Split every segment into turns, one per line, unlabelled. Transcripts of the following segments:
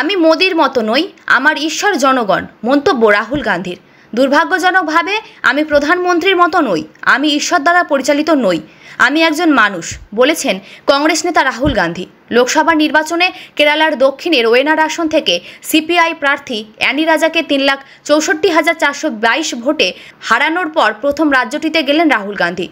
আমি মোদির মতো নই আমার ঈশ্বর জনগণ মন্তব্য রাহুল গান্ধীর দুর্ভাগ্যজনকভাবে আমি প্রধানমন্ত্রীর মতো নই আমি ঈশ্বর দ্বারা পরিচালিত নই আমি একজন মানুষ বলেছেন কংগ্রেস নেতা রাহুল গান্ধী লোকসভা নির্বাচনে কেরালার দক্ষিণের ওয়েনার আসন থেকে সিপিআই প্রার্থী অ্যানি রাজাকে তিন লাখ চৌষট্টি হাজার চারশো বাইশ ভোটে হারানোর পর প্রথম রাজ্যটিতে গেলেন রাহুল গান্ধী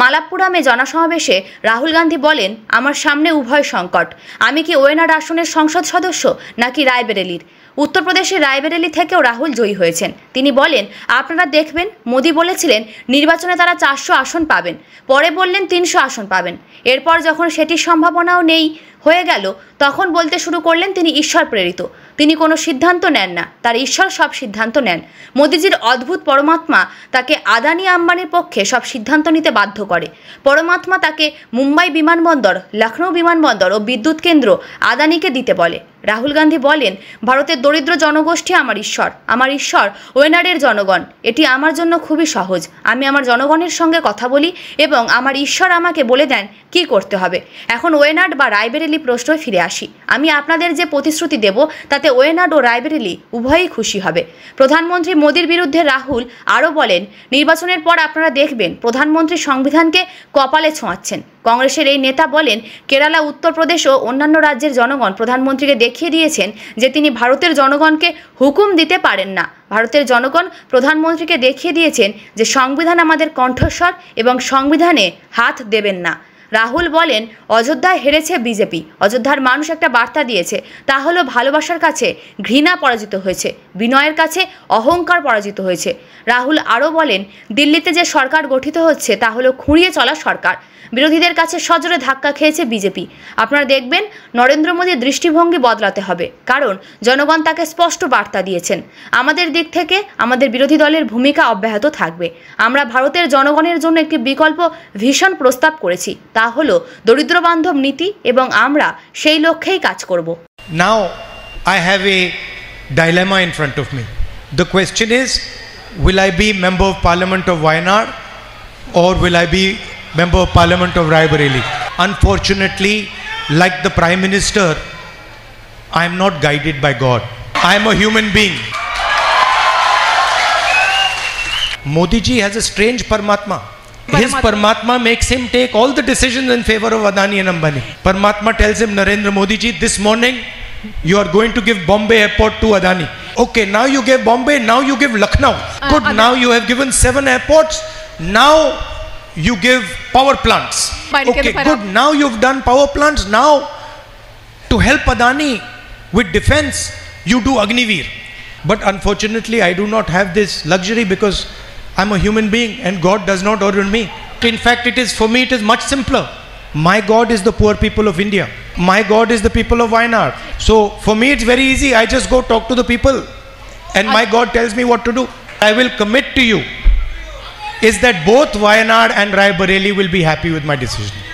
মালাপ্পুরামে জনসমাবেশে রাহুল গান্ধী বলেন আমার সামনে উভয় সংকট আমি কি ওয়েনাড আসনের সংসদ সদস্য নাকি রায়বেরেলির উত্তরপ্রদেশের রায়বেরেলি থেকেও রাহুল জয়ী হয়েছেন তিনি বলেন আপনারা দেখবেন মোদী বলেছিলেন নির্বাচনে তারা চারশো আসন পাবেন পরে বললেন তিনশো আসন পাবেন এরপর যখন সেটির সম্ভাবনাও নেই হয়ে গেল তখন বলতে শুরু করলেন তিনি ঈশ্বর প্রেরিত তিনি কোনো সিদ্ধান্ত নেন না তার ঈশ্বর সব সিদ্ধান্ত নেন মোদিজির অদ্ভুত পরমাত্মা তাকে আদানি আম্বানির পক্ষে সব সিদ্ধান্ত নিতে বাধ্য করে পরমাত্মা তাকে মুম্বাই বিমানবন্দর লখনৌ বিমানবন্দর ও বিদ্যুৎ কেন্দ্র আদানিকে দিতে বলে রাহুল গান্ধী বলেন ভারতের দরিদ্র জনগোষ্ঠী আমার ঈশ্বর আমার ঈশ্বর ওয়েনারের জনগণ এটি আমার জন্য খুবই সহজ আমি আমার জনগণের সঙ্গে কথা বলি এবং আমার ঈশ্বর আমাকে বলে দেন কি করতে হবে এখন ওয়েনার বা রায়বেরেলি পাঁচখানি প্রশ্ন ফিরে আসি আমি আপনাদের যে প্রতিশ্রুতি দেব তাতে ওয়েনাড ও রায়বেরেলি উভয়ই খুশি হবে প্রধানমন্ত্রী মোদীর বিরুদ্ধে রাহুল আরও বলেন নির্বাচনের পর আপনারা দেখবেন প্রধানমন্ত্রী সংবিধানকে কপালে ছোঁয়াচ্ছেন কংগ্রেসের এই নেতা বলেন কেরালা উত্তরপ্রদেশ ও অন্যান্য রাজ্যের জনগণ প্রধানমন্ত্রীকে দেখিয়ে দিয়েছেন যে তিনি ভারতের জনগণকে হুকুম দিতে পারেন না ভারতের জনগণ প্রধানমন্ত্রীকে দেখিয়ে দিয়েছেন যে সংবিধান আমাদের কণ্ঠস্বর এবং সংবিধানে হাত দেবেন না রাহুল বলেন অযোধ্যায় হেরেছে বিজেপি অযোধ্যার মানুষ একটা বার্তা দিয়েছে তা হলো ভালোবাসার কাছে ঘৃণা পরাজিত হয়েছে বিনয়ের কাছে অহংকার পরাজিত হয়েছে রাহুল আরও বলেন দিল্লিতে যে সরকার গঠিত হচ্ছে তা হলো খুঁড়িয়ে চলা সরকার বিরোধীদের কাছে সজোরে ধাক্কা খেয়েছে বিজেপি আপনারা দেখবেন নরেন্দ্র মোদীর দৃষ্টিভঙ্গি বদলাতে হবে কারণ জনগণ তাকে স্পষ্ট বার্তা দিয়েছেন আমাদের দিক থেকে আমাদের বিরোধী দলের ভূমিকা অব্যাহত থাকবে আমরা ভারতের জনগণের জন্য একটি বিকল্প ভীষণ প্রস্তাব করেছি তা হল দরিদ্রবান্ধব নীতি এবং আমরা সেই লক্ষ্যেই কাজ করব
now I have a dilemma in front of me. The question is, will I be Member of Parliament of Wayanad or will I be Member of Parliament of Raibareli? Unfortunately, like the Prime Minister, I am not guided by God. I am a human being. Modi ji has a strange Paramatma. Paramatma. His Paramatma makes him take all the decisions in favor of Adani and Ambani. Paramatma tells him, Narendra Modi ji, this morning you are going to give Bombay airport to Adani. Okay, now you gave Bombay, now you give Lucknow. Uh, good, now you have given seven airports. Now you give power plants. Okay, good. Now you've done power plants. Now, to help Adani with defense, you do Vir. But unfortunately, I do not have this luxury because I'm a human being and God does not order me. In fact, it is for me, it is much simpler. My God is the poor people of India. My God is the people of Wayanad. So for me, it's very easy. I just go talk to the people, and my God tells me what to do. I will commit to you is that both Wayanad and Rai Bareli will be happy with my decision.